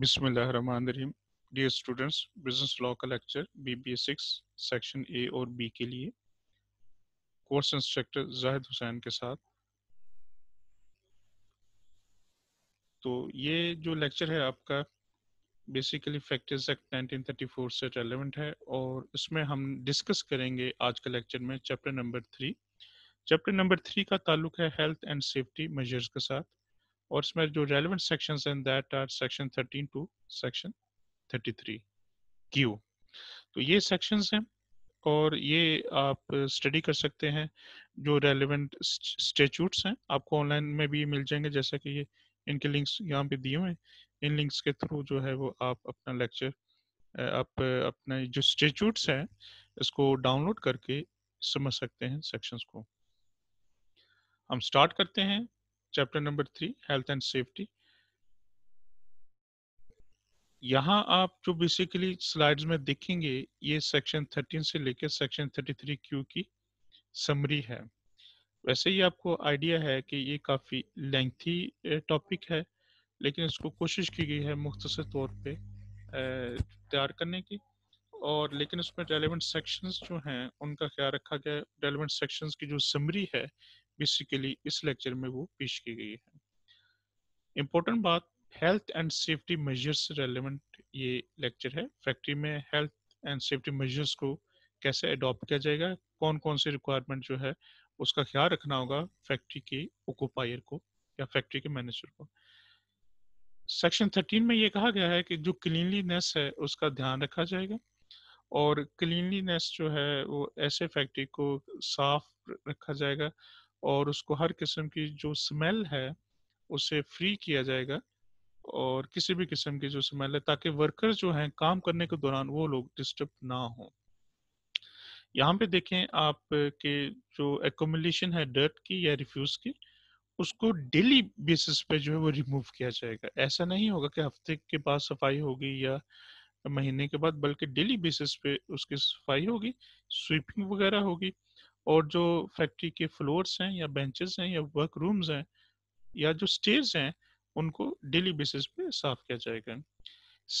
बिसमीम dear students business law का lecture B B six section A और B के लिए कोर्स इंस्ट्रक्टर जाहिद हुसैन के साथ तो ये जो लेक्चर है आपका बेसिकली फैक्टर्स एक्ट 1934 से रेलिवेंट है और इसमें हम डिस्कस करेंगे आज के लेक्चर में chapter number three chapter number three का ताल्लुक है हेल्थ एंड सेफ्टी मेजर्स के साथ और इसमें जो रेलिवेंट सेक्शन हैं that are section 13 to section 33 Q तो ये सेक्शंस हैं और ये आप स्टडी कर सकते हैं जो रेलिवेंट स्टेचूट्स हैं आपको ऑनलाइन में भी मिल जाएंगे जैसा कि ये इनके लिंक्स यहाँ पे दिए हुए हैं इन लिंक्स के थ्रू जो है वो आप अपना लेक्चर आप अपने जो स्टेचूट्स हैं इसको डाउनलोड करके समझ सकते हैं सेक्शंस को हम स्टार्ट करते हैं chapter number three health and safety यहाँ आप जो बेसिकली स्लाइड्स में देखेंगे ये सेक्शन 13 से लेकर सेक्शन 33 क्यू की समरी है वैसे ही आपको आइडिया है कि ये काफ़ी लेंथी टॉपिक है लेकिन इसको कोशिश की गई है मुख्तर तौर पे तैयार करने की और लेकिन उसमें रेलिवेंट सेक्शंस जो हैं उनका ख्याल रखा गया रेलिवेंट सेक्शंस की जो समरी है बेसिकली इस लेक्चर में वो पेश की गई है इम्पोर्टेंट बात health and safety measures relevant ये लेक्चर है फैक्ट्री में हेल्थ एंड सेफ्टी मेजर्स को कैसे अडॉप्ट किया जाएगा कौन कौन से रिक्वायरमेंट जो है उसका ख्याल रखना होगा फैक्ट्री के ओकोपायर को या फैक्ट्री के मैनेजर को सेक्शन थर्टीन में ये कहा गया है कि जो क्लीनलीनेस है उसका ध्यान रखा जाएगा और क्लीनलीनेस जो है वो ऐसे फैक्ट्री को साफ रखा जाएगा और उसको हर किस्म की जो स्मेल है उसे फ्री किया जाएगा और किसी भी किस्म की जो स्मेल है ताकि वर्कर्स जो हैं काम करने के दौरान वो लोग डिस्टर्ब ना हो यहाँ पे देखें आप के जो एकोमोलेशन है डर्ट की या रिफ्यूज की उसको डेली बेसिस पे जो है वो रिमूव किया जाएगा ऐसा नहीं होगा कि हफ्ते के बाद सफाई होगी या महीने के बाद बल्कि डेली बेसिस पे उसकी सफाई होगी स्वीपिंग वगैरह होगी और जो फैक्ट्री के फ्लोर्स हैं या बेंचेस हैं या वर्क रूम्स हैं या जो स्टेज हैं उनको डेली बेसिस पे साफ किया जाएगा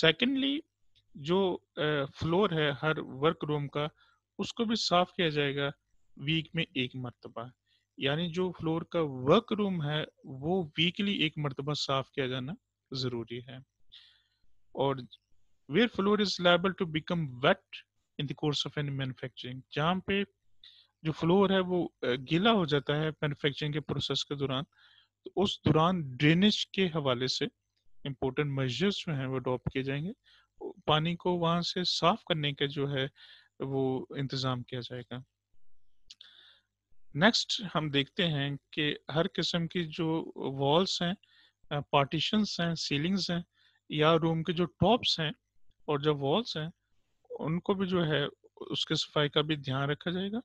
सेकेंडली जो फ्लोर है हर वर्क रूम का उसको भी साफ किया जाएगा वीक में एक मरतबा यानी जो फ्लोर का वर्क रूम है वो वीकली एक मरतबा साफ किया जाना जरूरी है और where floor is liable to become wet in the course of any manufacturing जहाँ पे जो फ्लोर है वो गीला हो जाता है मैन्युफैक्चरिंग के प्रोसेस के दौरान तो उस दौरान ड्रेनेज के हवाले से इम्पोर्टेंट मेजर्स जो हैं वो अडॉप्ट किए जाएंगे पानी को वहाँ से साफ करने का जो है वो इंतज़ाम किया जाएगा नेक्स्ट हम देखते हैं कि हर किस्म की जो वॉल्स हैं पार्टीशंस हैं सीलिंग्स हैं या रूम के जो टॉप्स हैं और जो वॉल्स हैं उनको भी जो है उसके सफाई का भी ध्यान रखा जाएगा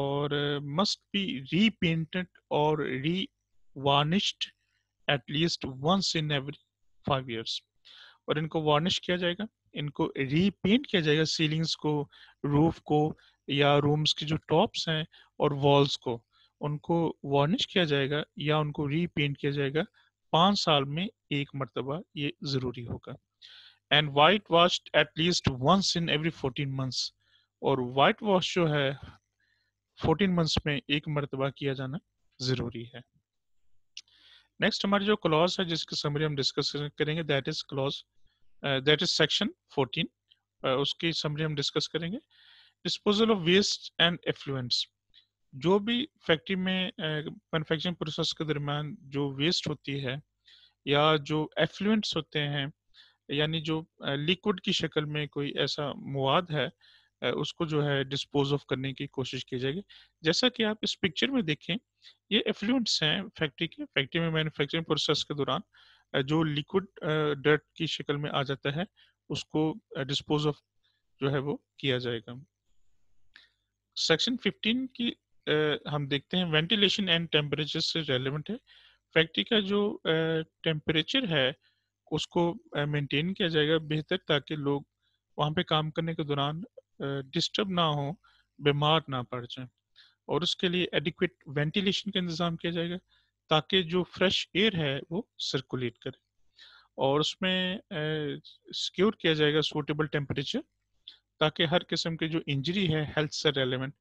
और मस्ट बी रीपेंटेड और revarnished varnished at least once in five years और इनको वार्निश किया जाएगा इनको रीपेंट किया जाएगा सीलिंग्स को रूफ को या रूम्स की जो टॉप्स हैं और वॉल्स को उनको वार्निश किया जाएगा या उनको रीपेंट किया जाएगा पाँच साल में एक मरतबा ये ज़रूरी होगा and whitewash at least once in every fourteen months और वाइट वॉश जो है 14 मंथ्स में एक मरतबा किया जाना ज़रूरी है नेक्स्ट हमारी जो क्लॉज है जिसके समरी हम डिस्कस करेंगे that is clause that is section 14 उसकी समरी हम डिस्कस करेंगे disposal of waste and effluence जो भी फैक्ट्री में मैनुफैक्चरिंग uh, प्रोसेस के दरम्यान जो वेस्ट होती है या जो एफ्लुएंट्स होते हैं यानी जो लिक्विड uh, की शक्ल में कोई ऐसा मवाद है uh, उसको जो है डिस्पोज ऑफ करने की कोशिश की जाएगी जैसा कि आप इस पिक्चर में देखें ये एफ्लुएंट्स हैं फैक्ट्री के फैक्ट्री में मैन्युफैक्चरिंग प्रोसेस के दौरान जो लिक्विड डर्ट की शक्ल में आ जाता है उसको डिस्पोज ऑफ जो है वो किया जाएगा सेक्शन 15 की हम देखते हैं वेंटिलेशन एंड टेम्परेचर से रेलिवेंट है फैक्ट्री का जो टेम्परेचर है उसको मेंटेन किया जाएगा बेहतर ताकि लोग वहाँ पे काम करने के दौरान डिस्टर्ब ना हो बीमार ना पड़ जाए और उसके लिए एडिक्वेट वेंटिलेशन का इंतज़ाम किया जाएगा ताकि जो फ्रेश एयर है वो सर्कुलेट करे और उसमें सिक्योर किया जाएगा सूटेबल टेम्परेचर ताकि हर किस्म के जो इंजरी है हेल्थ से रेलिवेंट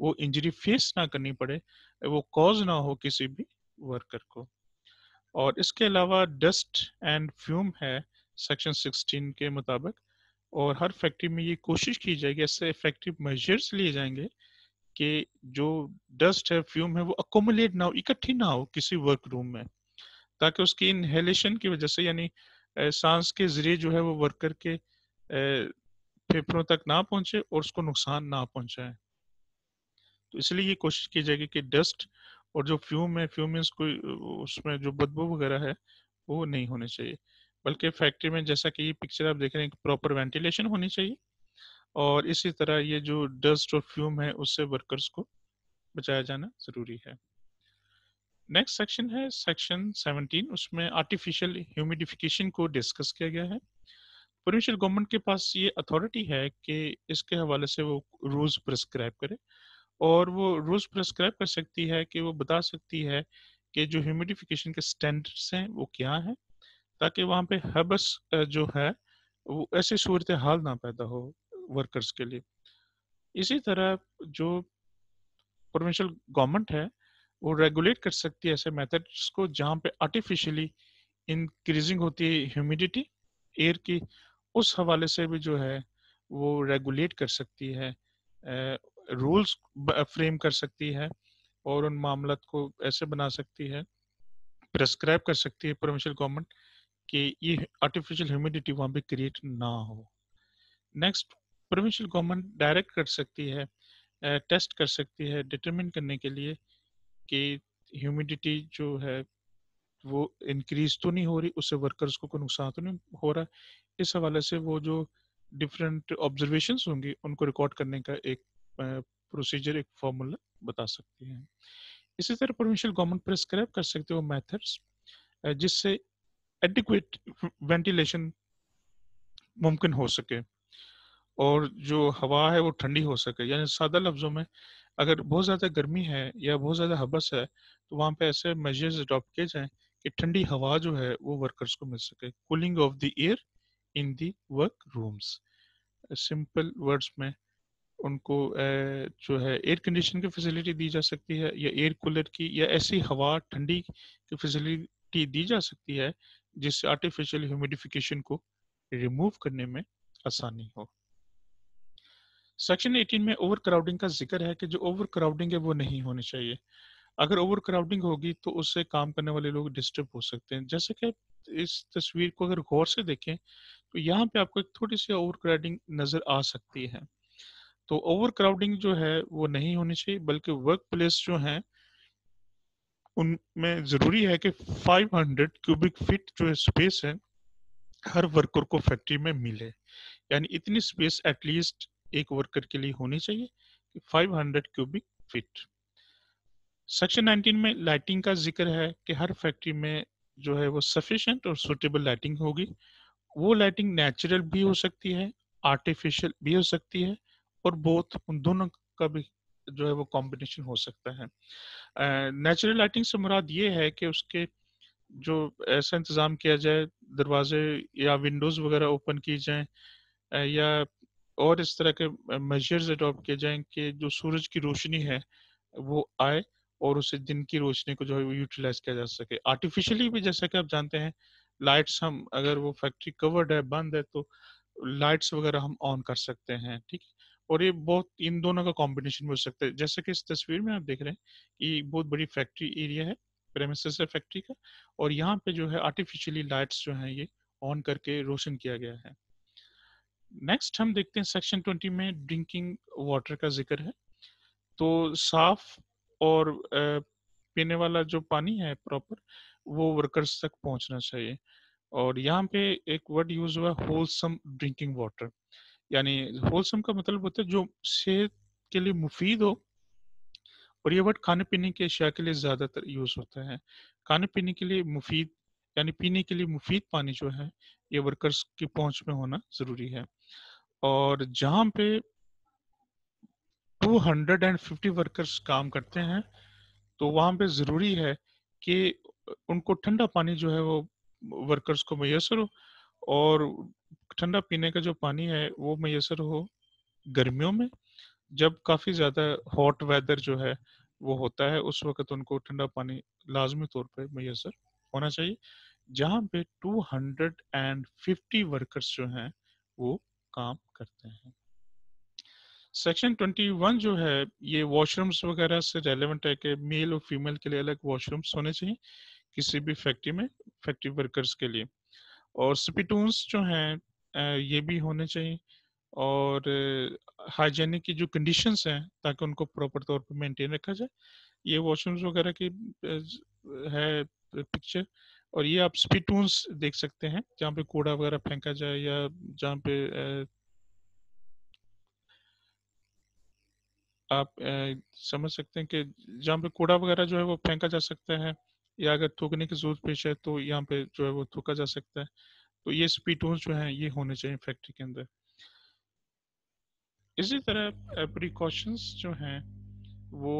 वो इंजरी फेस ना करनी पड़े वो कॉज ना हो किसी भी वर्कर को और इसके अलावा डस्ट एंड फ्यूम है सेक्शन 16 के मुताबिक और हर फैक्ट्री में ये कोशिश की जाएगी ऐसे इफेक्टिव मेजर्स लिए जाएंगे कि जो डस्ट है फ्यूम है वो अकोमोलेट ना हो इकट्ठी ना हो किसी वर्क रूम में ताकि उसकी इनहेलेशन की वजह से यानी सांस के जरिए जो है वो वर्कर के फेफड़ों तक ना पहुंचे और उसको नुकसान ना पहुंचाए तो इसलिए ये कोशिश की जाएगी कि डस्ट और जो फ्यूम है फ्यूम कोई उसमें जो बदबू वगैरह है वो नहीं होने चाहिए बल्कि फैक्ट्री में जैसा कि ये पिक्चर आप देख रहे हैं प्रॉपर वेंटिलेशन होनी चाहिए और इसी तरह ये जो डस्ट और फ्यूम है उससे वर्कर्स को बचाया जाना जरूरी है नेक्स्ट सेक्शन है सेक्शन 17 उसमें आर्टिफिशियल ह्यूमिडिफिकेशन को डिस्कस किया गया है प्रोविंशियल गवर्नमेंट के पास ये अथॉरिटी है कि इसके हवाले से वो रूल्स प्रिस्क्राइब करे और वो रूल्स प्रिस्क्राइब कर सकती है कि वो बता सकती है कि जो ह्यूमिडिफिकेशन के स्टैंडर्ड्स हैं वो क्या है ताकि वहाँ पे हबस जो है वो ऐसी सूरत हाल ना पैदा हो वर्कर्स के लिए इसी तरह जो प्रोविशल गवर्नमेंट है वो रेगुलेट कर सकती है ऐसे मेथड्स को जहाँ पे आर्टिफिशियली इंक्रीजिंग होती है ह्यूमिडिटी एयर की उस हवाले से भी जो है वो रेगुलेट कर सकती है रूल्स फ्रेम कर सकती है और उन मामला को ऐसे बना सकती है प्रेस्क्राइब कर सकती है प्रोविशल गवर्नमेंट कि ये आर्टिफिशियल ह्यूमिडिटी वहाँ पे क्रिएट ना हो नेक्स्ट प्रोविंशियल गवर्नमेंट डायरेक्ट कर सकती है टेस्ट कर सकती है डिटरमिन करने के लिए कि ह्यूमिडिटी जो है वो इंक्रीज तो नहीं हो रही उससे वर्कर्स को कोई नुकसान तो नहीं हो रहा इस हवाले से वो जो डिफरेंट ऑब्जर्वेशन होंगी उनको रिकॉर्ड करने का एक प्रोसीजर एक फॉर्मूला बता सकती है इसी तरह प्रोविंशियल गवर्नमेंट प्रिस्क्राइब कर सकते हो मेथड्स जिससे एडिक्वेट वेंटिलेशन मुमकिन हो सके और जो हवा है वो ठंडी हो सके यानी सादा लफ्जों में अगर बहुत ज़्यादा गर्मी है या बहुत ज़्यादा हबस है तो वहां पे ऐसे मेजर्स अडॉप्ट किए जाएं कि ठंडी हवा जो है वो वर्कर्स को मिल सके cooling of the air in the work rooms simple words में उनको जो है एयर कंडीशन की फैसिलिटी दी जा सकती है या एयर कूलर की या ऐसी हवा ठंडी की फैसिलिटी दी जा सकती है जिससे आर्टिफिशियल ह्यूमिडिफिकेशन को रिमूव करने में आसानी हो सेक्शन 18 में ओवर क्राउडिंग का जिक्र है कि जो ओवर क्राउडिंग है वो नहीं होनी चाहिए अगर ओवर क्राउडिंग होगी तो उससे काम करने वाले लोग डिस्टर्ब हो सकते हैं जैसे कि इस तस्वीर को अगर गौर से देखें तो यहाँ पे आपको एक थोड़ी सी ओवर क्राउडिंग नजर आ सकती है तो ओवर क्राउडिंग जो है वो नहीं होनी चाहिए बल्कि वर्क प्लेस जो है उनमें जरूरी है कि 500 क्यूबिक फीट जो है स्पेस है हर वर्कर को फैक्ट्री में मिले यानी इतनी स्पेस एटलीस्ट एक वर्कर के लिए होनी चाहिए 500 क्यूबिक फीट सेक्शन 19 में लाइटिंग का जिक्र है कि हर फैक्ट्री में जो है वो सफिशिएंट और सुटेबल लाइटिंग होगी वो लाइटिंग नेचुरल भी हो सकती है आर्टिफिशियल भी हो सकती है और बोथ उन दोनों का भी जो है वो कॉम्बिनेशन हो सकता है नेचुरल लाइटिंग से मुराद ये है कि उसके जो ऐसा इंतज़ाम किया जाए दरवाजे या विंडोज़ वगैरह ओपन किए जाएं या और इस तरह के मेजर्स अडॉप्ट किए जाएं कि जो सूरज की रोशनी है वो आए और उसे दिन की रोशनी को जो है वो यूटिलाइज किया जा सके आर्टिफिशियली भी जैसा कि आप जानते हैं लाइट्स हम अगर वो फैक्ट्री कवर्ड है बंद है तो लाइट्स वगैरह हम ऑन कर सकते हैं ठीक और ये बहुत इन दोनों का कॉम्बिनेशन हो सकता है जैसे कि इस तस्वीर में आप देख रहे हैं कि बहुत बड़ी फैक्ट्री एरिया है प्रेमिस है फैक्ट्री का और यहाँ पे जो है आर्टिफिशियली लाइट्स जो है ये ऑन करके रोशन किया गया है नेक्स्ट हम देखते हैं सेक्शन ट्वेंटी में ड्रिंकिंग वाटर का जिक्र है तो साफ और पीने वाला जो पानी है प्रॉपर वो वर्कर्स तक पहुंचना चाहिए और यहाँ पे एक वर्ड यूज हुआ होलसम ड्रिंकिंग वाटर यानी होलसम का मतलब होता है जो सेहत के लिए मुफीद हो और ये वर्ड खाने पीने की अशिया के लिए ज़्यादातर यूज़ होता है खाने पीने के लिए मुफीद यानी पीने के लिए मुफीद पानी जो है ये वर्कर्स की पहुंच में होना ज़रूरी है और जहां पे 250 वर्कर्स काम करते हैं तो वहां पे ज़रूरी है कि उनको ठंडा पानी जो है वो वर्कर्स को मैसर हो और ठंडा पीने का जो पानी है वो मैसर हो गर्मियों में जब काफी ज्यादा हॉट वेदर जो है वो होता है उस वक्त उनको ठंडा पानी लाजमी तौर पर मैसर होना चाहिए जहाँ पे 250 वर्कर्स जो हैं वो काम करते हैं सेक्शन 21 जो है ये वॉशरूम्स वगैरह से रेलेवेंट है कि मेल और फीमेल के लिए अलग वॉशरूम्स होने चाहिए किसी भी फैक्ट्री में फैक्ट्री वर्कर्स के लिए और स्पिटून्स जो हैं ये भी होने चाहिए और हाइजेनिक की जो कंडीशंस हैं ताकि उनको प्रॉपर तौर पर मेंटेन रखा जाए ये वॉशरूम्स वगैरह की है पिक्चर और ये आप स्पिटून्स देख सकते हैं जहाँ पे कूड़ा वगैरह फेंका जाए या जहाँ पे आप समझ सकते हैं कि जहाँ पे कूड़ा वगैरह जो है वो फेंका जा सकता है या अगर थूकने की जरूरत पेश है तो यहाँ पे जो है वो थूका जा सकता है तो ये स्पीड जो है ये होने चाहिए फैक्ट्री के अंदर इसी तरह प्रिकॉशंस जो हैं वो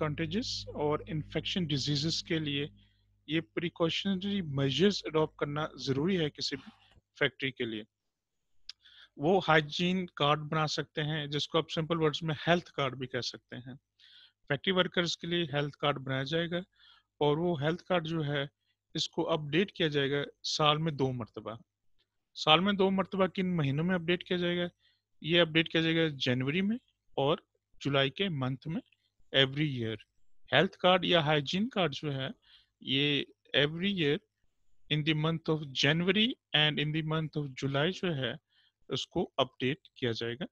कंटेजिस और इन्फेक्शन डिजीजेस के लिए ये प्रिकॉशनरी मेजर्स अडॉप्ट करना ज़रूरी है किसी भी फैक्ट्री के लिए वो हाइजीन कार्ड बना सकते हैं जिसको आप सिंपल वर्ड्स में हेल्थ कार्ड भी कह सकते हैं फैक्ट्री वर्कर्स के लिए हेल्थ कार्ड बनाया जाएगा और वो हेल्थ कार्ड जो है इसको अपडेट किया जाएगा साल में दो मरतबा साल में दो मरतबा किन महीनों में अपडेट किया जाएगा ये अपडेट किया जाएगा जनवरी में और जुलाई के मंथ में एवरी ईयर हेल्थ कार्ड या हाइजीन कार्ड जो है ये every year in the month of January and in the month of July जो है उसको अपडेट किया जाएगा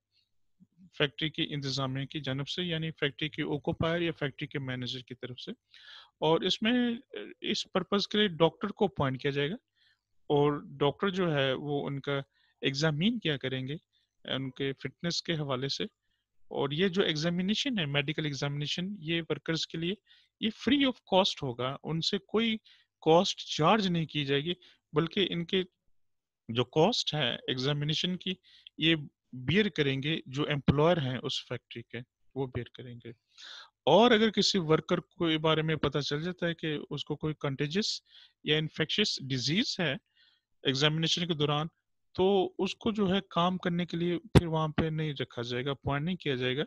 फैक्ट्री की इंतजामिया की जानब से यानी फैक्ट्री के ओकोपायर या फैक्ट्री के मैनेजर की तरफ से और इसमें इस पर्पज के लिए डॉक्टर को अपॉइंट किया जाएगा और डॉक्टर जो है वो उनका एग्जामिन किया करेंगे उनके फिटनेस के हवाले से और ये जो एग्जामिनेशन है मेडिकल एग्जामिनेशन ये वर्कर्स के लिए ये फ्री ऑफ कॉस्ट होगा उनसे कोई कॉस्ट चार्ज नहीं की जाएगी बल्कि इनके जो कॉस्ट है एग्जामिनेशन की ये बियर करेंगे जो एम्प्लॉयर हैं उस फैक्ट्री के वो बियर करेंगे और अगर किसी वर्कर को बारे में पता चल जाता है कि उसको कोई कंटेजियस या इन्फेक्शियस डिजीज है एग्जामिनेशन के दौरान तो उसको जो है काम करने के लिए फिर वहां पे नहीं रखा जाएगा अपॉइंट नहीं किया जाएगा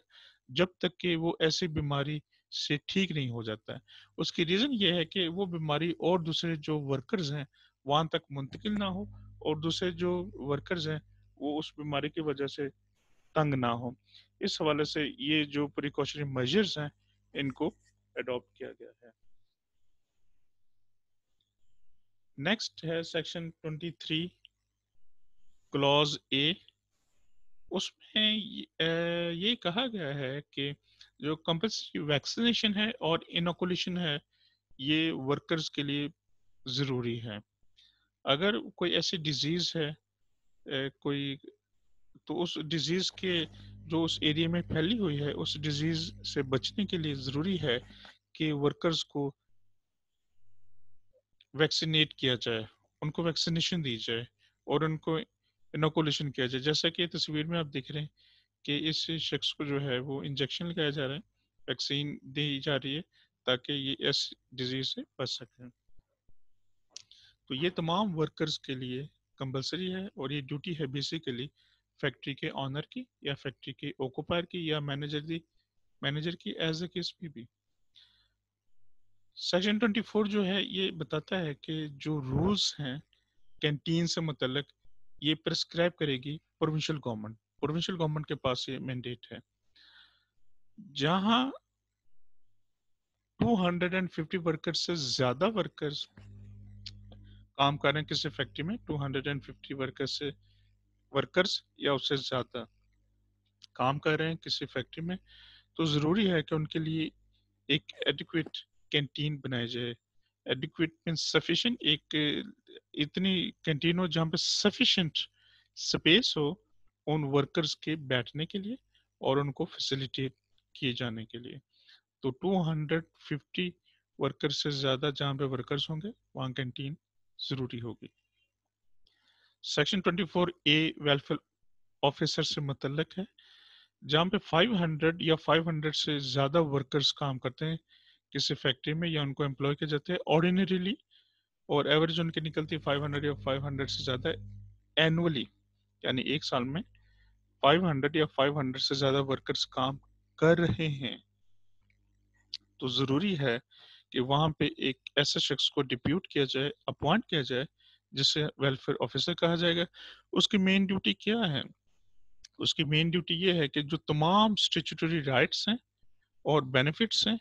जब तक कि वो ऐसी बीमारी से ठीक नहीं हो जाता है उसकी रीजन ये है कि वो बीमारी और दूसरे जो वर्कर्स हैं वहां तक मुंतकिल ना हो और दूसरे जो वर्कर्स हैं वो उस बीमारी की वजह से तंग ना हो इस हवाले से ये जो प्रिकॉशनरी मेजर्स हैं इनको एडॉप्ट किया गया है नेक्स्ट है सेक्शन 23 क्लॉज ए उसमें ये कहा गया है कि जो कंपल्सरी वैक्सीनेशन है और इनोकुलेशन है ये वर्कर्स के लिए ज़रूरी है अगर कोई ऐसी डिजीज़ है कोई तो उस डिजीज़ के जो उस एरिया में फैली हुई है उस डिजीज से बचने के लिए जरूरी है कि वर्कर्स को वैक्सीनेट किया जाए उनको वैक्सीनेशन दी जाए और उनको इनोकुलेशन किया जाए जैसा कि तस्वीर में आप देख रहे हैं कि इस शख्स को जो है वो इंजेक्शन लगाया जा रहा है वैक्सीन दी जा रही है ताकि ये इस डिजीज से बच सके तो ये तमाम वर्कर्स के लिए कंपलसरी है और ये ड्यूटी है बेसिकली फैक्ट्री के ऑनर की या फैक्ट्री के ओकोपायर की या मैनेजर की मैनेजर की एज अ केस भी भी सेक्शन 24 जो है ये बताता है कि जो रूल्स हैं कैंटीन से मतलब ये प्रिस्क्राइब करेगी प्रोविंशियल गवर्नमेंट प्रोविंशियल गवर्नमेंट के पास ये मैंडेट है जहां 250 वर्कर्स से ज्यादा वर्कर्स काम कर रहे हैं किसी फैक्ट्री में 250 वर्कर्स से वर्कर्स या उससे ज़्यादा काम कर रहे हैं किसी फैक्ट्री में तो ज़रूरी है कि उनके लिए एक एडिक्वेट कैंटीन बनाई जाए एडिक्वेट मीन सफिशेंट एक इतनी कैंटीन हो जहाँ पे सफिशेंट स्पेस हो उन वर्कर्स के बैठने के लिए और उनको फैसिलिटेट किए जाने के लिए तो 250 वर्कर्स से ज़्यादा जहाँ पे वर्कर्स होंगे वहाँ कैंटीन ज़रूरी होगी सेक्शन 24 ए वेलफेयर ऑफिसर से मतलब है जहाँ पे 500 या 500 से ज्यादा वर्कर्स काम करते हैं किसी फैक्ट्री में या उनको एम्प्लॉय किया जाते हैं ऑर्डिनरीली और एवरेज उनकी निकलती है 500 या 500 से ज्यादा एनुअली यानी एक साल में 500 या 500 से ज्यादा वर्कर्स काम कर रहे हैं तो जरूरी है कि वहां पे एक ऐसे शख्स को डिप्यूट किया जाए अपॉइंट किया जाए जिसे वेलफेयर ऑफिसर कहा जाएगा उसकी मेन ड्यूटी क्या है उसकी मेन ड्यूटी ये है कि जो तमाम स्टेचुटरी राइट्स हैं और बेनिफिट्स हैं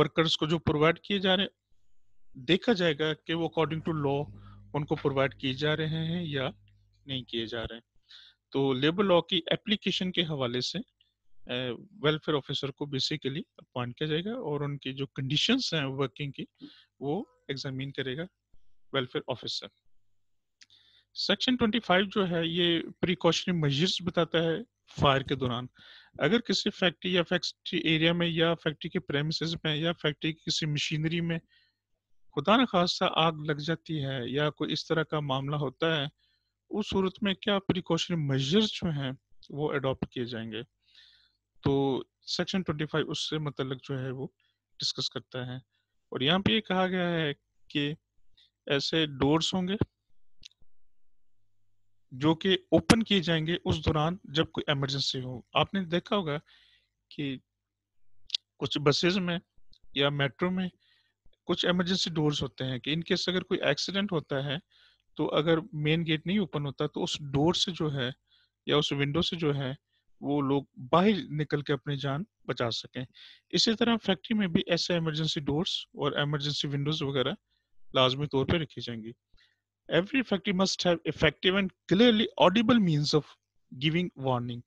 वर्कर्स को जो प्रोवाइड किए जा रहे देखा जाएगा कि वो अकॉर्डिंग टू लॉ उनको प्रोवाइड किए जा रहे हैं या नहीं किए जा रहे हैं तो लेबर लॉ की एप्लीकेशन के हवाले से वेलफेयर ऑफिसर को बेसिकली अपॉइंट किया जाएगा और उनकी जो कंडीशंस हैं वर्किंग की वो एग्जामिन करेगा वेलफेयर ऑफिसर सेक्शन 25 जो है ये प्रिकॉशनरी मेजर्स बताता है फायर के दौरान अगर किसी फैक्ट्री या फैक्ट्री एरिया में या फैक्ट्री के प्रेमिसेस में या फैक्ट्री की किसी मशीनरी में खुदा न खासा आग लग जाती है या कोई इस तरह का मामला होता है उस सूरत में क्या प्रिकॉशनरी मेजर्स जो हैं वो अडॉप्ट किए जाएंगे तो सेक्शन 25 उससे मतलब जो है वो डिस्कस करता है और यहाँ पे ये कहा गया है कि ऐसे डोर्स होंगे जो कि ओपन किए जाएंगे उस दौरान जब कोई इमरजेंसी हो आपने देखा होगा कि कुछ बसेस में या मेट्रो में कुछ इमरजेंसी डोर्स होते हैं कि इनकेस अगर कोई एक्सीडेंट होता है तो अगर मेन गेट नहीं ओपन होता तो उस डोर से जो है या उस विंडो से जो है वो लोग बाहर निकल के अपनी जान बचा सकें इसी तरह फैक्ट्री में भी ऐसे इमरजेंसी डोर्स और इमरजेंसी विंडोज वगैरह लाजमी तौर पर रखी जाएंगी Every factory must have effective and clearly audible means of giving warning.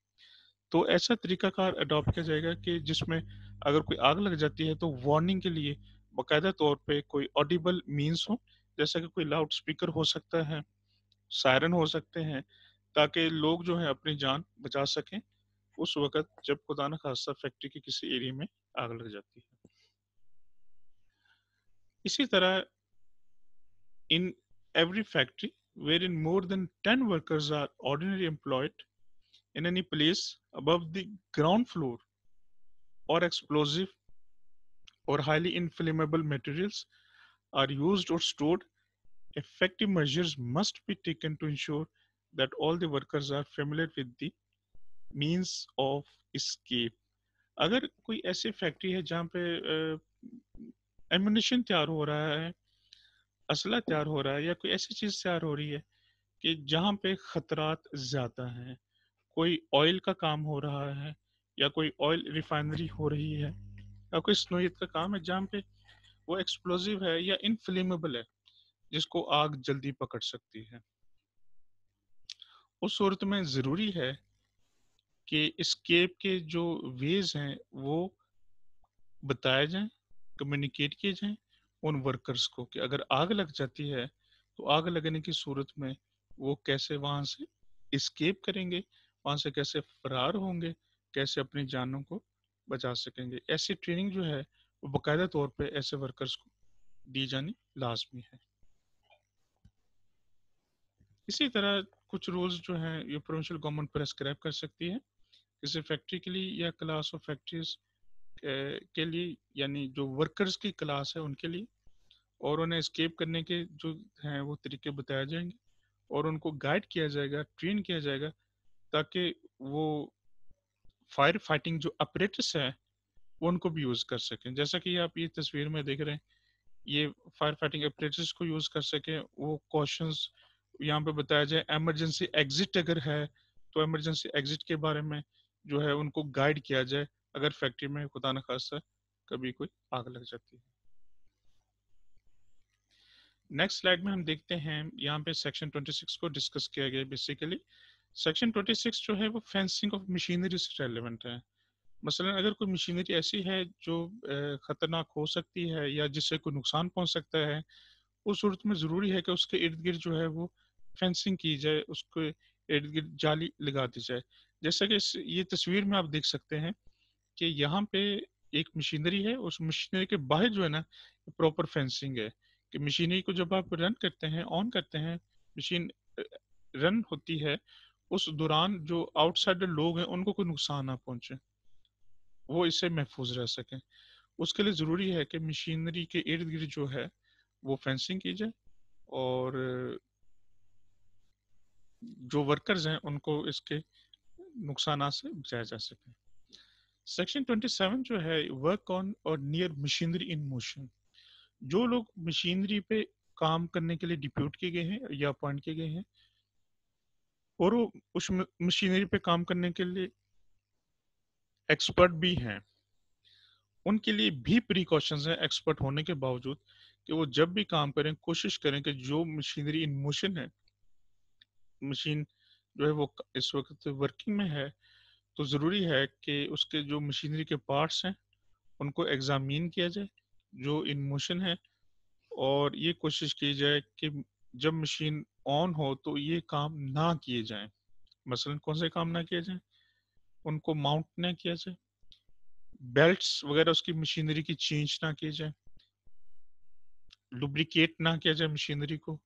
तो ऐसा तरीकाकार अडॉप्ट किया जाएगा कि जिसमें अगर कोई आग लग जाती है तो वार्निंग के लिए बाकायदा तौर पे कोई ऑडिबल मीन्स हो जैसा कि कोई लाउड स्पीकर हो सकता है सायरन हो सकते हैं ताकि लोग जो है अपनी जान बचा सकें उस वक्त जब खुदा न खासा फैक्ट्री के किसी एरिया में आग लग जाती है इसी तरह इन every factory wherein more than 10 workers are ordinarily employed in any place above the ground floor or explosive or highly inflammable materials are used or stored, effective measures must be taken to ensure that all the workers are familiar with the means of escape. अगर कोई ऐसी factory है जहाँ पे ammunition तैयार हो रहा है असला तैयार हो रहा है या कोई ऐसी चीज तैयार हो रही है कि जहाँ पे खतरात ज्यादा हैं कोई ऑयल का काम हो रहा है या कोई ऑयल रिफाइनरी हो रही है या कोई स्नोयत का काम है जहाँ पे वो एक्सप्लोजिव है या इनफ्लेमेबल है जिसको आग जल्दी पकड़ सकती है उस सूरत में ज़रूरी है कि इसकेप के जो वेज हैं वो बताए जाएं कम्युनिकेट किए जाएं उन वर्कर्स को कि अगर आग लग जाती है तो आग लगने की सूरत में वो कैसे वहां से स्केप करेंगे वहां से कैसे फरार होंगे कैसे अपनी जानों को बचा सकेंगे ऐसी ट्रेनिंग जो है वो बाकायदा तौर पे ऐसे वर्कर्स को दी जानी लाजमी है इसी तरह कुछ रूल्स जो है ये प्रोविंशियल गवर्नमेंट प्रेस्क्राइब कर सकती है किसी फैक्ट्री के लिए या क्लास ऑफ फैक्ट्रीज के लिए यानी जो वर्कर्स की क्लास है उनके लिए और उन्हें स्केप करने के जो हैं वो तरीके बताए जाएंगे और उनको गाइड किया जाएगा ट्रेन किया जाएगा ताकि वो फायर फाइटिंग जो अपरेटस है वो उनको भी यूज कर सकें जैसा कि आप ये तस्वीर में देख रहे हैं ये फायर फाइटिंग अपरेटस को यूज कर सकें वो कॉशन यहाँ पे बताया जाए एमरजेंसी एग्जिट अगर है तो एमरजेंसी एग्जिट के बारे में जो है उनको गाइड किया जाए अगर फैक्ट्री में खुदा न खासा कभी कोई आग लग जाती है नेक्स्ट स्लाइड में हम देखते हैं यहाँ पे सेक्शन 26 को डिस्कस किया गया बेसिकली सेक्शन 26 जो है वो फेंसिंग ऑफ मशीनरी से रेलिवेंट है मसलन अगर कोई मशीनरी ऐसी है जो खतरनाक हो सकती है या जिससे कोई नुकसान पहुंच सकता है उस सूरत में ज़रूरी है कि उसके इर्द गिर्द जो है वो फेंसिंग की जाए उसके इर्द गिर्द जाली लगा दी जाए जैसा कि ये तस्वीर में आप देख सकते हैं कि यहाँ पे एक मशीनरी है उस मशीनरी के बाहर जो है ना प्रॉपर फेंसिंग है कि मशीनरी को जब आप रन करते हैं ऑन करते हैं मशीन रन होती है उस दौरान जो आउटसाइडर लोग हैं उनको कोई नुकसान ना पहुंचे वो इससे महफूज रह सकें उसके लिए ज़रूरी है कि मशीनरी के इर्द गिर्द जो है वो फेंसिंग की जाए और जो वर्कर्स हैं उनको इसके नुकसान से बचाया जा सके सेक्शन 27 जो है work on or near machinery in motion जो लोग मशीनरी पे काम करने के लिए डिप्यूट किए गए हैं या अपॉइंट किए गए हैं और वो उस मशीनरी पे काम करने के लिए एक्सपर्ट भी हैं उनके लिए भी प्रिकॉशंस हैं एक्सपर्ट होने के बावजूद कि वो जब भी काम करें कोशिश करें कि जो मशीनरी इन मोशन है मशीन जो है वो इस वक्त वर्किंग में है तो ज़रूरी है कि उसके जो मशीनरी के पार्ट्स हैं उनको एग्जामिन किया जाए जो इन मोशन है और ये कोशिश की जाए कि जब मशीन ऑन हो तो ये काम ना किए जाए मसलन कौन से काम ना किए जाए उनको माउंट ना किया जाए बेल्ट्स वगैरह उसकी मशीनरी की चेंज ना किए जाए लुब्रिकेट ना किया जाए मशीनरी को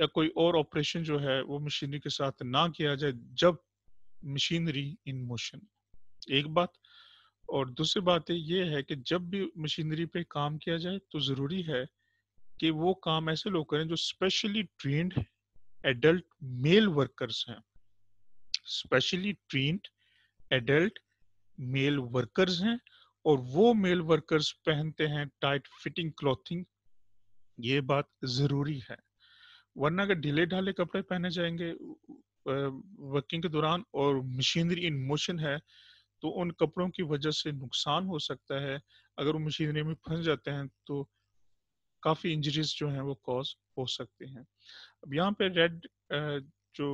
या कोई और ऑपरेशन जो है वो मशीनरी के साथ ना किया जाए जब मशीनरी इन मोशन एक बात और दूसरी बात ये है कि जब भी मशीनरी पे काम किया जाए तो जरूरी है कि वो काम ऐसे लोग करें जो specially trained adult male workers हैं specially trained adult male workers हैं और वो मेल वर्कर्स पहनते हैं टाइट फिटिंग क्लॉथिंग ये बात जरूरी है वरना अगर ढीले ढाले कपड़े पहने जाएंगे वर्किंग के दौरान और मशीनरी इन मोशन है तो उन कपड़ों की वजह से नुकसान हो सकता है अगर वो मशीनरी में फंस जाते हैं तो काफ़ी इंजरीज जो हैं वो कॉज हो सकते हैं अब यहाँ पे रेड जो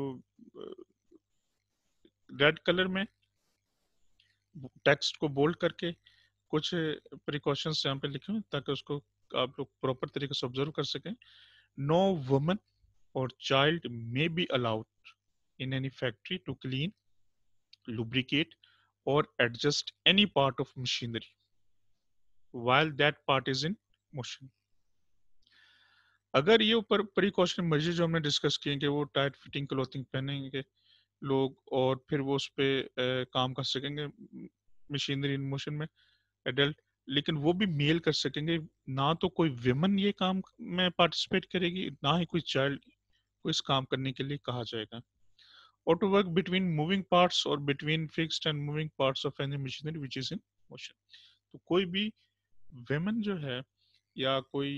रेड कलर में टेक्स्ट को बोल्ड करके कुछ प्रिकॉशंस यहाँ पे लिखे हुए ताकि उसको आप लोग प्रॉपर तरीके से ऑब्जर्व कर सकें no woman or child may be allowed in any factory to clean lubricate or adjust any part of machinery while that part is in motion. अगर ये ऊपर प्रिकॉशन मर्जी जो हमने डिस्कस किए कि वो टाइट फिटिंग क्लोथिंग पहनेंगे लोग और फिर वो उस पर काम कर सकेंगे मशीनरी इन मोशन में एडल्ट लेकिन वो भी मेल कर सकेंगे ना तो कोई विमन ये काम में पार्टिसिपेट करेगी ना ही कोई चाइल्ड को इस काम करने के लिए कहा जाएगा or to work between moving parts or between fixed and moving parts of any machinery which is in motion. तो कोई भी वेमन जो है या कोई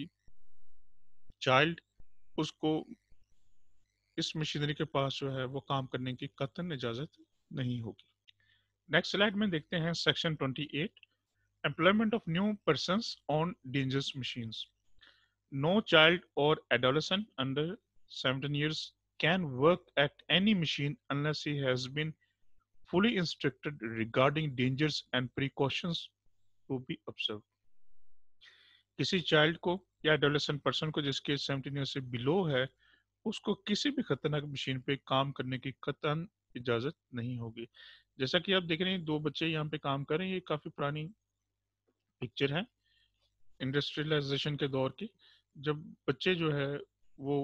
चाइल्ड उसको इस मशीनरी के पास जो है वो काम करने की कतन इजाजत नहीं होगी नेक्स्ट स्लाइड में देखते हैं section 28 employment of new person on dangerous machines no child or adolescent under 17 years can work at any machine unless he has been fully instructed regarding dangers and precautions to be observed. किसी child को या adolescent person को जिसके as 17 year से below है उसको किसी भी खतरनाक मशीन पे काम करने की कतन इजाजत नहीं होगी जैसा कि आप देख रहे हैं दो बच्चे यहाँ पे काम कर रहे हैं ये काफी पुरानी पिक्चर है इंडस्ट्रियलाइजेशन के दौर की जब बच्चे जो है वो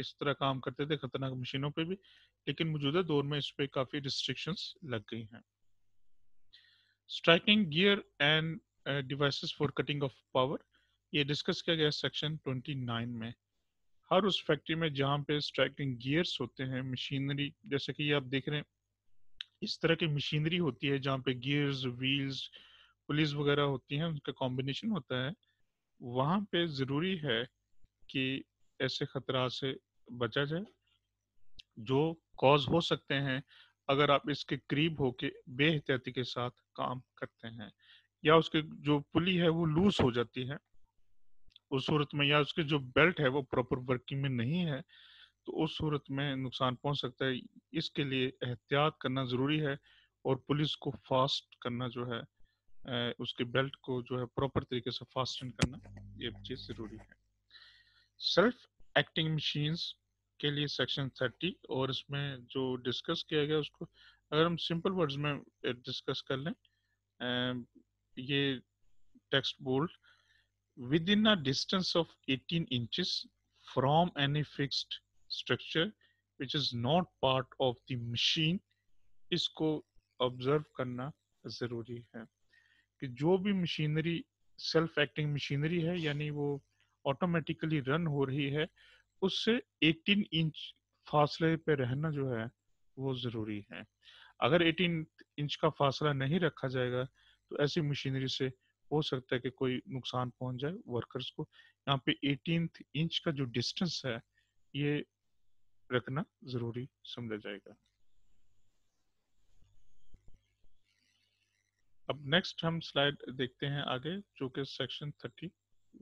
इस तरह काम करते थे खतरनाक मशीनों पे भी लेकिन मौजूदा दौर में इस पे काफी रिस्ट्रिक्शन लग गई हैं striking gear and devices for cutting off power ये डिस्कस किया गया सेक्शन 29 में हर उस फैक्ट्री में जहाँ पे स्ट्राइकिंग गियर्स होते हैं मशीनरी जैसे कि आप देख रहे हैं इस तरह की मशीनरी होती है जहाँ पे गियर्स व्हील्स पुलिस वगैरह होती हैं उनका कॉम्बिनेशन होता है वहाँ पे ज़रूरी है कि ऐसे खतरा से बचा जाए जो कॉज हो सकते हैं अगर आप इसके करीब होके बेहतियाती के साथ काम करते हैं या उसके जो पुली है वो लूज हो जाती है उस सूरत में या उसके जो बेल्ट है वो प्रॉपर वर्किंग में नहीं है तो उस सूरत में नुकसान पहुंच सकता है इसके लिए एहतियात करना ज़रूरी है और पुलिस को फास्ट करना जो है उसके बेल्ट को जो है प्रॉपर तरीके से फास्टन करना ये चीज़ ज़रूरी है सेल्फ एक्टिंग मशीन्स के लिए सेक्शन थर्टी और इसमें जो डिस्कस किया गया उसको अगर हम सिंपल वर्ड्स में डिस्कस कर लें ये text bold within a distance of 18 inches from any fixed structure which is not part of the machine इसको ऑब्जर्व करना ज़रूरी है कि जो भी मशीनरी सेल्फ एक्टिंग मशीनरी है यानी वो ऑटोमेटिकली रन हो रही है उससे 18 इंच फासले पे रहना जो है वो जरूरी है अगर 18 इंच का फासला नहीं रखा जाएगा तो ऐसी मशीनरी से हो सकता है कि कोई नुकसान पहुंच जाए वर्कर्स को यहाँ पे एटीन इंच का जो डिस्टेंस है ये रखना जरूरी समझा जाएगा अब नेक्स्ट हम स्लाइड देखते हैं आगे जो कि सेक्शन थर्टी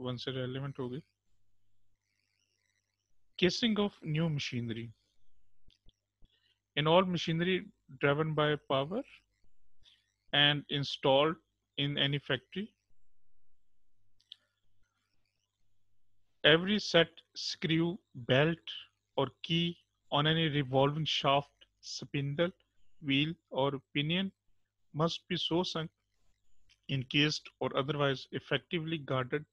वन से रेलिवेंट होगी casing of new machinery. In all machinery driven by power and installed in any factory, every set screw, belt, or key on any revolving shaft, spindle, wheel, or pinion must be so sunk, encased, or otherwise effectively guarded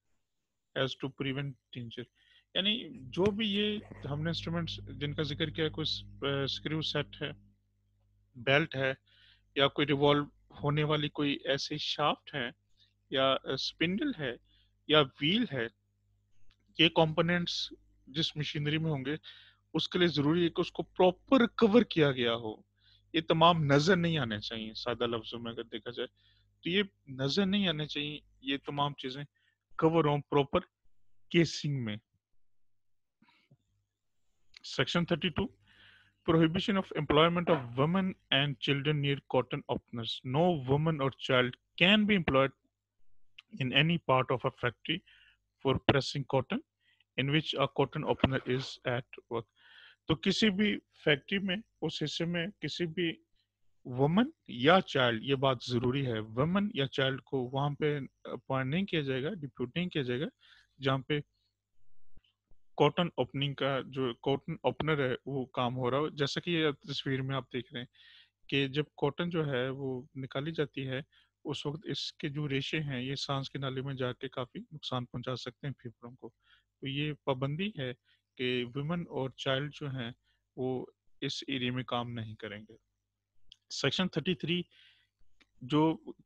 as to prevent danger. यानी जो भी ये हमने instruments जिनका जिक्र किया कोई screw set है बेल्ट है या कोई रिवॉल्व होने वाली कोई ऐसे शाफ्ट है या स्पिंडल है या व्हील है ये कंपोनेंट्स जिस मशीनरी में होंगे उसके लिए जरूरी है कि उसको प्रॉपर कवर किया गया हो ये तमाम नजर नहीं आने चाहिए सादा लफ्जों में अगर देखा जाए तो ये नजर नहीं आने चाहिए ये तमाम चीजें कवर हों प्रॉपर केसिंग में Section 32 Prohibition of employment of women and children near cotton openers. No woman or child can be employed in any part of a factory for pressing cotton in which a cotton opener is at work. तो किसी भी factory में उस हिस्से में किसी भी woman या चाइल्ड ये बात जरूरी है वुमन या चाइल्ड को वहां पे अपॉइंट नहीं किया जाएगा डिप्यूट नहीं किया जाएगा जहाँ पे कॉटन ओपनिंग का जो कॉटन ओपनर है वो काम हो रहा हो जैसा कि आप तस्वीर में आप देख रहे हैं कि जब कॉटन जो है वो निकाली जाती है उस वक्त इसके जो रेशे हैं ये सांस के नाली में जाके काफ़ी नुकसान पहुंचा सकते हैं फेफड़ों को तो ये पाबंदी है कि वुमेन और चाइल्ड जो हैं वो इस एरिया में काम नहीं करेंगे सेक्शन 33 जो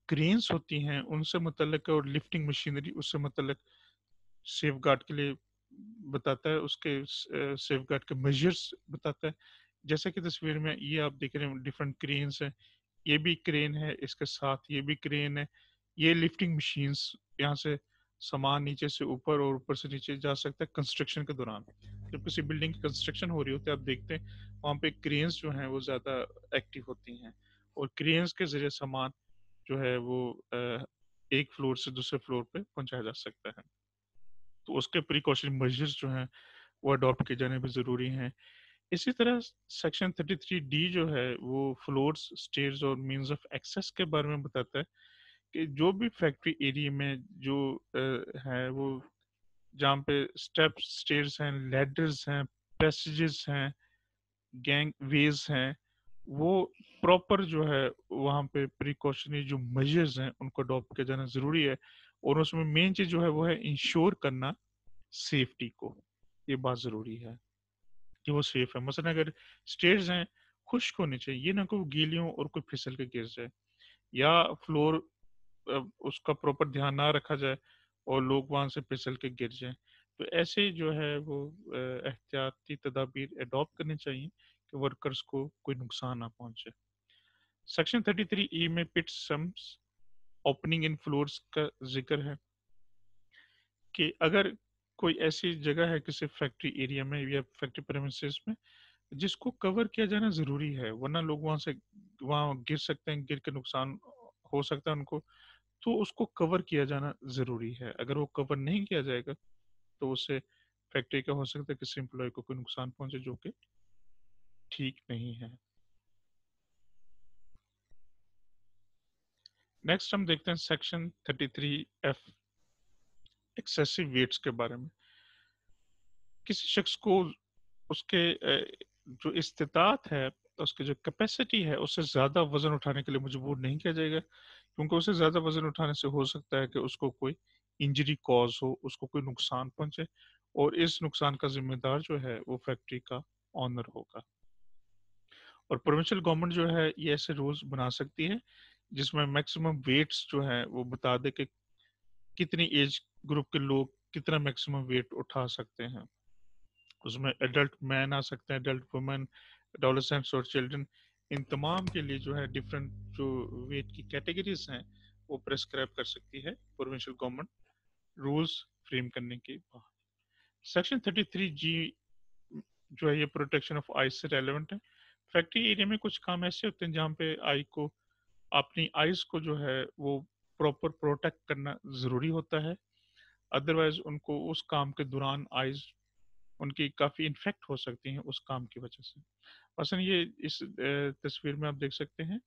क्रेन्स होती हैं उनसे मतलब और लिफ्टिंग मशीनरी उससे मतलब सेफ गार्ड के लिए बताता है उसके सेफ गार्ड के मेजर्स बताता है जैसा कि तस्वीर में ये आप देख रहे हैं डिफरेंट क्रेन है ये भी क्रेन है इसके साथ ये भी क्रेन है ये लिफ्टिंग मशीन यहाँ से सामान नीचे से ऊपर और ऊपर से नीचे जा सकता है कंस्ट्रक्शन के दौरान जब किसी बिल्डिंग की कंस्ट्रक्शन हो रही होती है आप देखते हैं वहाँ पे क्रेन्स जो हैं वो ज़्यादा एक्टिव होती हैं और क्रेन्स के ज़रिए सामान जो है वो एक फ्लोर से दूसरे फ्लोर पे पहुंचाया जा सकता है तो उसके प्रिकॉशन मेजर्स जो हैं वो अडॉप्ट किए जाने भी ज़रूरी हैं इसी तरह सेक्शन 33 डी जो है वो फ्लोर्स स्टेयर्स और मींस ऑफ एक्सेस के बारे में बताता है कि जो भी फैक्ट्री एरिया में जो है वो जहाँ पे स्टेप स्टेयर्स हैं लेडर्स हैं पैसेजेस हैं गैंग वेज हैं वो प्रॉपर जो है वहाँ पे प्रिकॉशनरी जो मेजर्स हैं उनको अडॉप्ट किया जाना जरूरी है और उसमें मेन चीज जो है वो है इंश्योर करना सेफ्टी को ये बात जरूरी है कि वो सेफ है मसलन अगर स्टेज हैं खुश्क होने चाहिए ये ना कोई गीलियों और कोई फिसल के गिर जाए या फ्लोर उसका प्रॉपर ध्यान ना रखा जाए और लोग वहां से फिसल के गिर जाए तो ऐसे जो है वो एहतियाती तदाबीर अडोप्ट करनी चाहिए कि वर्कर्स को कोई नुकसान ना पहुंचे सेक्शन 33 ई में pit sumps opening in floors का जिक्र है कि अगर कोई ऐसी जगह है किसी फैक्ट्री एरिया में या फैक्ट्री प्रेमिसेस में जिसको कवर किया जाना जरूरी है वरना लोग वहां से वहां गिर सकते हैं गिर के नुकसान हो सकता है उनको तो उसको कवर किया जाना जरूरी है अगर वो कवर नहीं किया जाएगा तो उसे फैक्ट्री का हो सकता है किसी एम्प्लॉय को कोई नुकसान पहुंचे जो कि ठीक नहीं है नेक्स्ट हम देखते हैं सेक्शन 33 एफ एक्सेसिव वेट्स के बारे में किसी शख्स को उसके जो इस्तात है उसके जो कैपेसिटी है उससे ज्यादा वजन उठाने के लिए मजबूर नहीं किया जाएगा क्योंकि उससे ज्यादा वजन उठाने से हो सकता है कि उसको कोई इंजरी कॉज हो उसको कोई नुकसान पहुंचे और इस नुकसान का जिम्मेदार जो है वो फैक्ट्री का ऑनर होगा और प्रोविंशियल गवर्नमेंट जो है ये ऐसे रूल्स बना सकती है जिसमें मैक्सिमम वेट्स जो है वो बता दे कि कितनी एज ग्रुप के लोग कितना मैक्सिमम वेट उठा सकते हैं उसमें एडल्ट मैन आ सकते हैं एडल्ट वुमेन एडोलसेंट्स और चिल्ड्रन इन तमाम के लिए जो है डिफरेंट जो वेट की कैटेगरीज हैं वो प्रेस्क्राइब कर सकती है प्रोविंशियल गवर्नमेंट रूल्स फ्रेम करने के बाद सेक्शन 33 जी जो है ये प्रोटेक्शन ऑफ आई से रेलेवेंट है फैक्ट्री एरिया में कुछ काम ऐसे होते हैं जहाँ पे आई को अपनी आईज को जो है वो प्रॉपर प्रोटेक्ट करना जरूरी होता है अदरवाइज उनको उस काम के दौरान आईज उनकी काफी इन्फेक्ट हो सकती हैं उस काम की वजह से मसलन ये इस तस्वीर में आप देख सकते हैं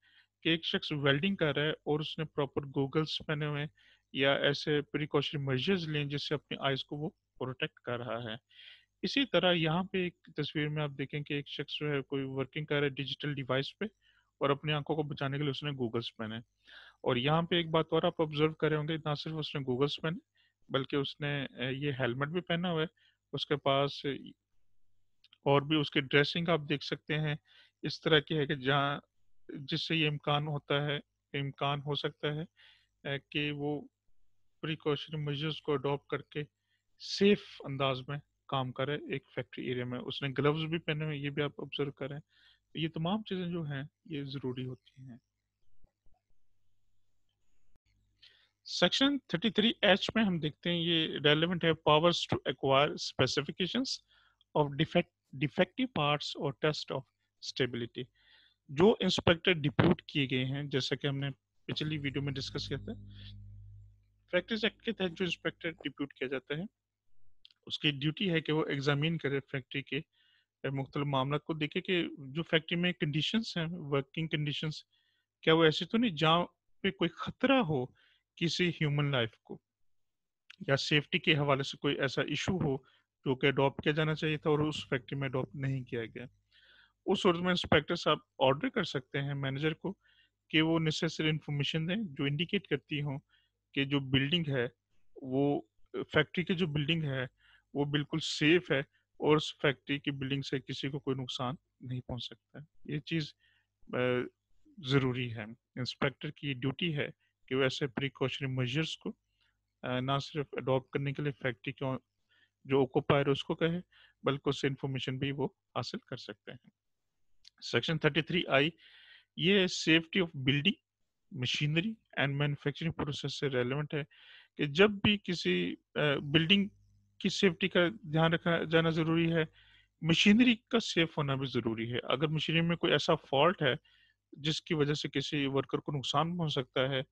कि एक शख्स वेल्डिंग कर रहा है और उसने प्रॉपर गूगल्स पहने हुए या ऐसे प्रिकॉशन मेजर्स लिए जिससे अपनी आईज को वो प्रोटेक्ट कर रहा है इसी तरह यहाँ पे एक तस्वीर में आप देखें कि एक शख्स जो है कोई वर्किंग कर रहा है डिजिटल डिवाइस पे और अपनी आंखों को बचाने के लिए उसने गूगल्स पहने और यहाँ पे एक बात और आप ऑब्जर्व करें होंगे ना सिर्फ उसने गूगल्स पहने बल्कि उसने ये हेलमेट भी पहना हुआ है उसके पास और भी उसकी ड्रेसिंग आप देख सकते हैं इस तरह की है कि जहाँ जिससे ये इम्कान होता है इम्कान हो सकता है कि वो प्रिकॉशन मेजर्स को अडोप्ट करके सेफ अंदाज में काम कर रहा है एक फैक्ट्री एरिया में उसने ग्लव्स भी पहने हुए ये भी आप ऑब्जर्व करें तो ये तमाम चीजें जो हैं ये जरूरी होती हैं सेक्शन 33 एच में हम देखते हैं ये रेलेवेंट है powers to acquire specifications of defect defective parts और टेस्ट ऑफ स्टेबिलिटी जो इंस्पेक्टर डिप्यूट किए गए हैं जैसा कि हमने पिछली वीडियो में डिस्कस किया था फैक्ट्रीज एक्ट के तहत जो इंस्पेक्टर डिप्यूट किया जाता है उसकी ड्यूटी है कि वो एग्जामिन करे फैक्ट्री के मुख्त मामला को देखे कि जो फैक्ट्री में कंडीशंस हैं वर्किंग कंडीशंस क्या वो ऐसी तो नहीं जहाँ पे कोई खतरा हो किसी ह्यूमन लाइफ को या सेफ्टी के हवाले से कोई ऐसा इशू हो जो कि अडोप्ट किया जाना चाहिए था और उस फैक्ट्री में अडोप्ट नहीं किया गया उस सूरत में इंस्पेक्टर साहब ऑर्डर कर सकते हैं मैनेजर को कि वो नेसेसरी इंफॉर्मेशन दें जो इंडिकेट करती हों कि जो बिल्डिंग है वो फैक्ट्री की जो बिल्डिंग है वो बिल्कुल सेफ है और उस फैक्ट्री की बिल्डिंग से किसी को कोई नुकसान नहीं पहुंच सकता है ये चीज जरूरी है इंस्पेक्टर की ड्यूटी है कि वो ऐसे प्रिकॉशनरी मेजर्स को ना सिर्फ अडॉप्ट करने के लिए फैक्ट्री को जो ओकोपायर उसको कहे बल्कि उससे इंफॉर्मेशन भी वो हासिल कर सकते हैं सेक्शन 33 आई ये safety of building machinery and manufacturing process से रेलेवेंट है कि जब भी किसी बिल्डिंग की सेफ्टी का ध्यान रखा जाना जरूरी है मशीनरी का सेफ होना भी जरूरी है अगर मशीनरी में कोई ऐसा फॉल्ट है जिसकी वजह से किसी वर्कर को नुकसान पहुंच सकता है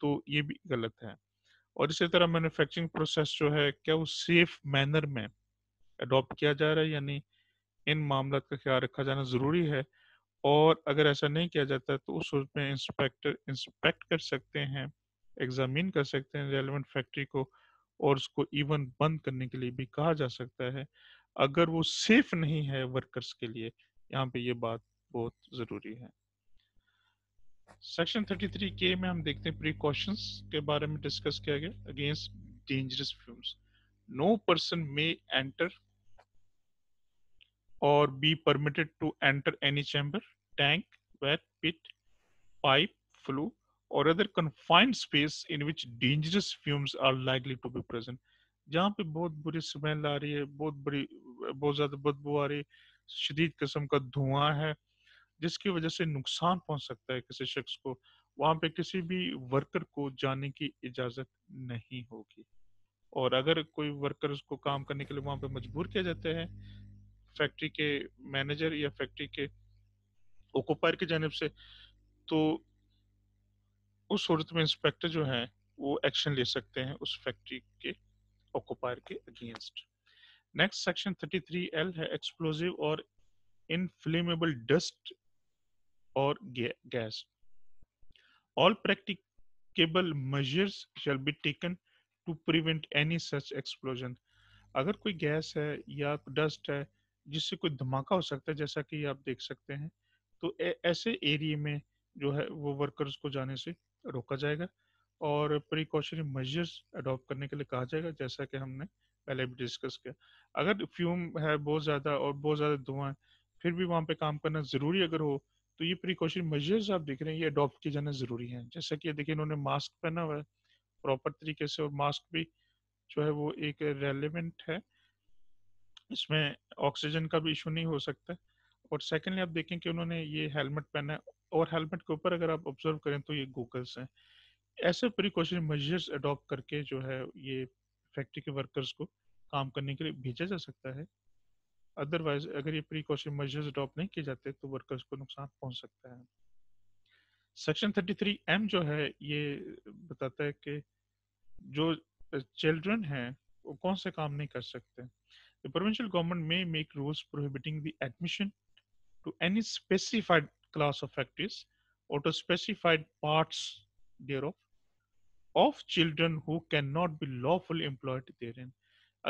तो ये भी गलत है और इसी तरह मैन्युफैक्चरिंग प्रोसेस जो है क्या वो सेफ मैनर में अडॉप्ट किया जा रहा है यानी इन मामला का ख्याल रखा जाना जरूरी है और अगर ऐसा नहीं किया जाता तो उस सूरत में इंस्पेक्टर इंस्पेक्ट कर सकते हैं एग्जामिन कर सकते हैं रेलिवेंट फैक्ट्री को और उसको इवन बंद करने के लिए भी कहा जा सकता है अगर वो सेफ नहीं है वर्कर्स के लिए यहाँ पे ये बात बहुत जरूरी है सेक्शन 33 के में हम देखते हैं प्रिकॉशंस के बारे में डिस्कस किया गया against dangerous fumes no person may enter or be permitted to enter any chamber tank vat pit pipe flue or other confined space in which dangerous fumes are likely to be present जहाँ पे बहुत बुरी smell आ रही है बहुत बड़ी बहुत ज्यादा बदबू आ रही है शदीद किस्म का धुआं है जिसकी वजह से नुकसान पहुंच सकता है किसी शख्स को वहां पे किसी भी वर्कर को जाने की इजाजत नहीं होगी और अगर कोई वर्कर उसको काम करने के लिए वहां पे मजबूर किया जाता है फैक्ट्री के मैनेजर या फैक्ट्री के ओकोपायर की जानब से तो उस सूरत में इंस्पेक्टर जो है वो एक्शन ले सकते हैं उस फैक्ट्री के ऑक्यूपायर के अगेंस्ट नेक्स्ट सेक्शन 33 एल है explosive or inflammable dust or gas all practicable measures shall be taken to prevent any such explosion अगर कोई गैस है या डस्ट है जिससे कोई धमाका हो सकता है जैसा कि आप देख सकते हैं तो ऐसे एरिया में जो है वो वर्कर्स को जाने से रोका जाएगा और प्रिकॉशनरी मेजर्स अडॉप्ट करने के लिए कहा जाएगा जैसा कि हमने पहले भी डिस्कस किया अगर फ्यूम है बहुत ज़्यादा और बहुत ज़्यादा धुआं है फिर भी वहाँ पे काम करना ज़रूरी अगर हो तो ये प्रिकॉशन मेजर्स आप देख रहे हैं ये अडॉप्ट किए जाना ज़रूरी है जैसा कि देखिए इन्होंने मास्क पहना हुआ है प्रॉपर तरीके से और मास्क भी जो है वो एक रेलिवेंट है इसमें ऑक्सीजन का भी इशू नहीं हो सकता और सेकेंडली आप देखें कि उन्होंने ये हेलमेट पहना है और हेलमेट के ऊपर अगर आप ऑब्जर्व करें तो ये गूगल्स हैं ऐसे प्रिकॉशन मेजर्स अडॉप्ट करके जो है ये फैक्ट्री के वर्कर्स को काम करने के लिए भेजा जा सकता है अदरवाइज अगर ये प्रिकॉशन मेजर्स अडॉप्ट नहीं किए जाते तो वर्कर्स को नुकसान पहुंच सकता है सेक्शन थर्टी थ्री एम जो है ये बताता है कि जो चिल्ड्रन हैं वो कौन से काम नहीं कर सकते provincial government may make rules prohibiting prohibiting admission to any specified class of factories or to specified parts thereof of children who cannot be lawfully employed therein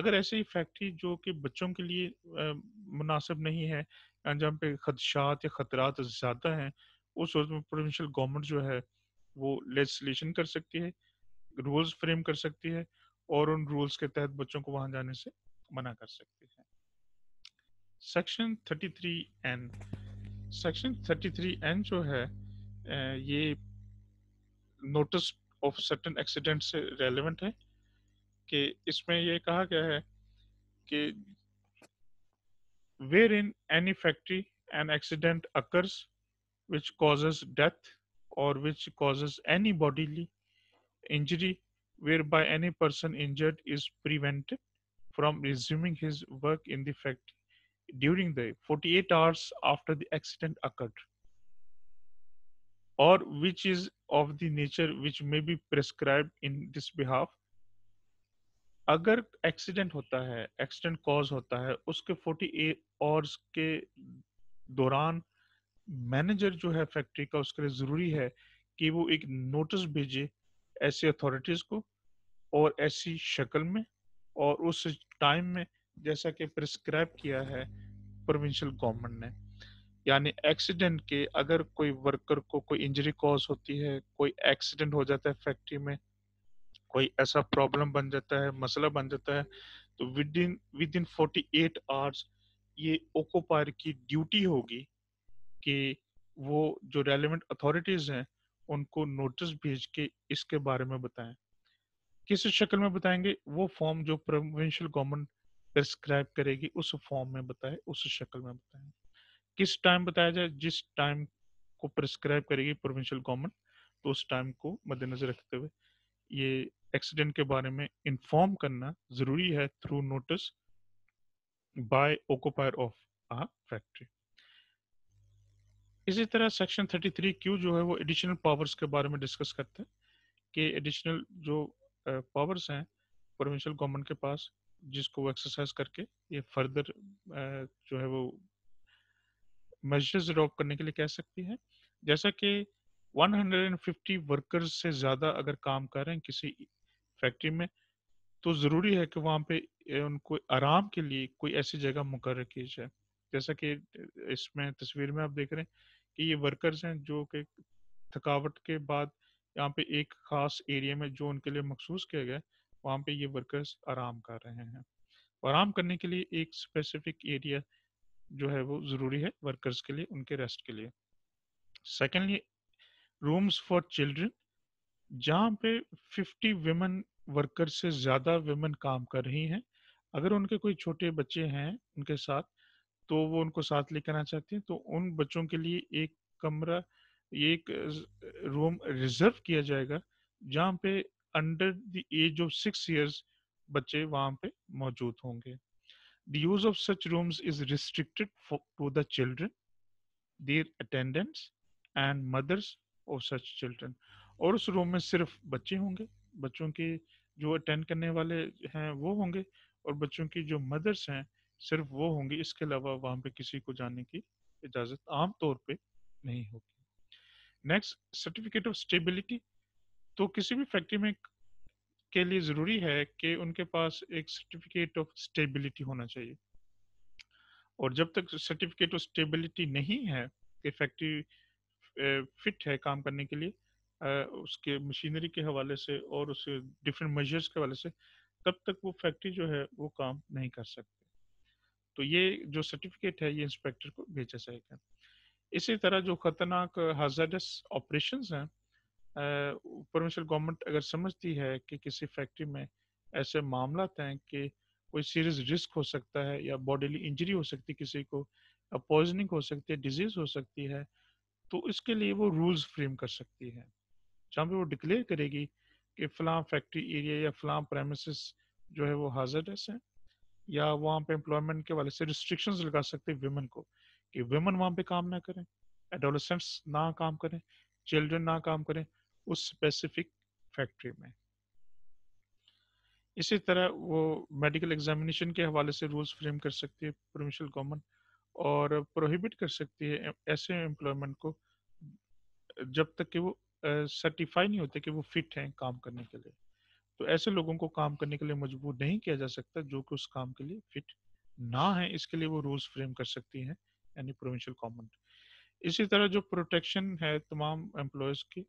अगर ऐसे ही फैक्ट्री जो कि बच्चों के लिए मुनासिब नहीं है जहाँ पे खदशात या खतरात ज़्यादा हैं उस सूरत में प्रोविंशियल गवर्नमेंट जो है वो लेजिस्लेशन कर सकती है रूल्स फ्रेम कर सकती है और उन रूल्स के तहत बच्चों को वहां जाने से मना कर सकती है section thirty three and section 33 N जो है ये नोटिस ऑफ सर्टेन एक्सीडेंट से रेलेवेंट है कि इसमें ये कहा गया है कि where in any factory an accident occurs which causes death or which causes any bodily injury whereby any person injured is prevented from resuming his work in the factory during the 48 hours after the accident occurred or which is of the nature which may be prescribed in this behalf अगर accident होता है accident cause होता है उसके 48 hours के दौरान manager जो है फैक्ट्री का उसके लिए जरूरी है कि वो एक नोटिस भेजे ऐसी अथॉरिटीज को और ऐसी शक्ल में और उस टाइम में जैसा कि प्रिस्क्राइब किया है प्रोविंशियल गवर्नमेंट ने यानी एक्सीडेंट के अगर कोई वर्कर को कोई इंजरी कॉज होती है कोई एक्सीडेंट हो जाता है फैक्ट्री में कोई ऐसा प्रॉब्लम बन जाता है मसला बन जाता है तो within within forty eight hours ये ओकोपायर की ड्यूटी होगी कि वो जो रेलिवेंट अथॉरिटीज हैं उनको नोटिस भेज के इसके बारे में बताएं किस शक्ल में बताएंगे वो फॉर्म जो प्रोविंशियल गवर्नमेंट प्रिस्क्राइब करेगी उस फॉर्म में बताए उस शक्ल में बताए किस टाइम बताया जाए जिस टाइम को प्रिस्क्राइब करेगी प्रोविंशियल गवर्नमेंट तो उस टाइम को मद्देनजर रखते हुए ये एक्सीडेंट के बारे में इंफॉर्म करना जरूरी है through notice by occupier of a factory इसी तरह सेक्शन 33 क्यू जो है वो एडिशनल पावर्स के बारे में डिस्कस करते हैं कि एडिशनल जो पावर्स हैं प्रोविंशियल गवर्नमेंट के पास जिसको वो एक्सरसाइज करके ये फर्दर जो है वो मेजर्स ड्रॉप करने के लिए कह सकती है जैसा कि 150 वर्कर्स से ज्यादा अगर काम कर रहे हैं किसी फैक्ट्री में तो जरूरी है कि वहां पे उनको आराम के लिए कोई ऐसी जगह मुकर की जाए जैसा कि इसमें तस्वीर में आप देख रहे हैं कि ये वर्कर्स हैं जो कि थकावट के बाद यहाँ पे एक खास एरिया में जो उनके लिए मखसूस किया गया है वहाँ पे ये वर्कर्स आराम कर रहे हैं आराम करने के लिए एक स्पेसिफिक एरिया जो है वो ज़रूरी है वर्कर्स के लिए उनके रेस्ट के लिए सेकेंडली रूम्स फॉर चिल्ड्रन जहाँ पे 50 वुमेन वर्कर से ज़्यादा वुमेन काम कर रही हैं अगर उनके कोई छोटे बच्चे हैं उनके साथ तो वो उनको साथ लेकर आना चाहती हैं तो उन बच्चों के लिए एक कमरा एक रूम रिजर्व किया जाएगा जहाँ पे under the age of six years बच्चे वहां पे मौजूद होंगे the use of such rooms is restricted to the children their attendants and mothers of such children और उस रूम में सिर्फ बच्चे होंगे बच्चों के जो अटेंड करने वाले हैं वो होंगे और बच्चों की जो मदर्स हैं सिर्फ वो होंगी इसके अलावा वहां पे किसी को जाने की इजाजत आम तौर पे नहीं होगी नेक्स्ट सर्टिफिकेट ऑफ स्टेबिलिटी तो किसी भी फैक्ट्री में के लिए ज़रूरी है कि उनके पास एक सर्टिफिकेट ऑफ स्टेबिलिटी होना चाहिए और जब तक सर्टिफिकेट ऑफ स्टेबिलिटी नहीं है कि फैक्ट्री फिट है काम करने के लिए उसके मशीनरी के हवाले से और उस डिफरेंट मेजर्स के हवाले से तब तक वो फैक्ट्री जो है वो काम नहीं कर सकते तो ये जो सर्टिफिकेट है ये इंस्पेक्टर को भेजा जाएगा इसी तरह जो खतरनाक हजार ऑपरेशंस हैं प्रोविंशियल गवर्नमेंट अगर समझती है कि किसी फैक्ट्री में ऐसे मामला हैं कि कोई सीरियस रिस्क हो सकता है या बॉडीली इंजरी हो सकती है किसी को पॉइजनिंग हो सकती है डिजीज हो सकती है तो इसके लिए वो रूल्स फ्रेम कर सकती है जहाँ पे वो डिक्लेयर करेगी कि फ़लाँ फैक्ट्री एरिया या फ़लाँ प्रेमिस जो है वो हाजरस है या वहाँ पे एम्प्लॉयमेंट के वाले से रिस्ट्रिक्शंस लगा सकते हैं वुमेन को कि वुमेन वहाँ पे काम ना करें एडोलसेंट्स ना काम करें चिल्ड्रन ना काम करें उस स्पेसिफिक फैक्ट्री में इसी तरह वो मेडिकल एग्जामिनेशन के हवाले से रूल्स फ्रेम कर सकती है प्रोविंशियल गवर्नमेंट और प्रोहिबिट कर सकती है ऐसे एम्प्लॉयमेंट को जब तक कि वो सर्टिफाई uh, नहीं होते कि वो फिट हैं काम करने के लिए तो ऐसे लोगों को काम करने के लिए मजबूर नहीं किया जा सकता जो कि उस काम के लिए फिट ना है इसके लिए वो रूल्स फ्रेम कर सकती हैं यानी प्रोविंशियल कॉमन इसी तरह जो प्रोटेक्शन है तमाम एम्प्लॉयज की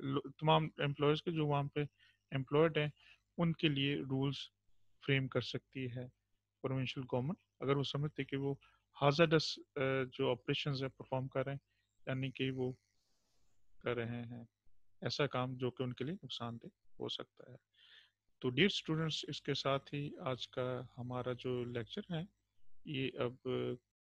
तमाम एम्प्लॉयज़ के जो वहाँ पे एम्प्लॉयड हैं उनके लिए रूल्स फ्रेम कर सकती है प्रोविंशियल गवर्नमेंट अगर वो समझते कि वो हाजाडस जो ऑपरेशन है परफॉर्म कर रहे हैं यानी कि वो कर रहे हैं ऐसा काम जो कि उनके लिए नुकसानदेह हो सकता है तो डियर स्टूडेंट्स इसके साथ ही आज का हमारा जो लेक्चर है ये अब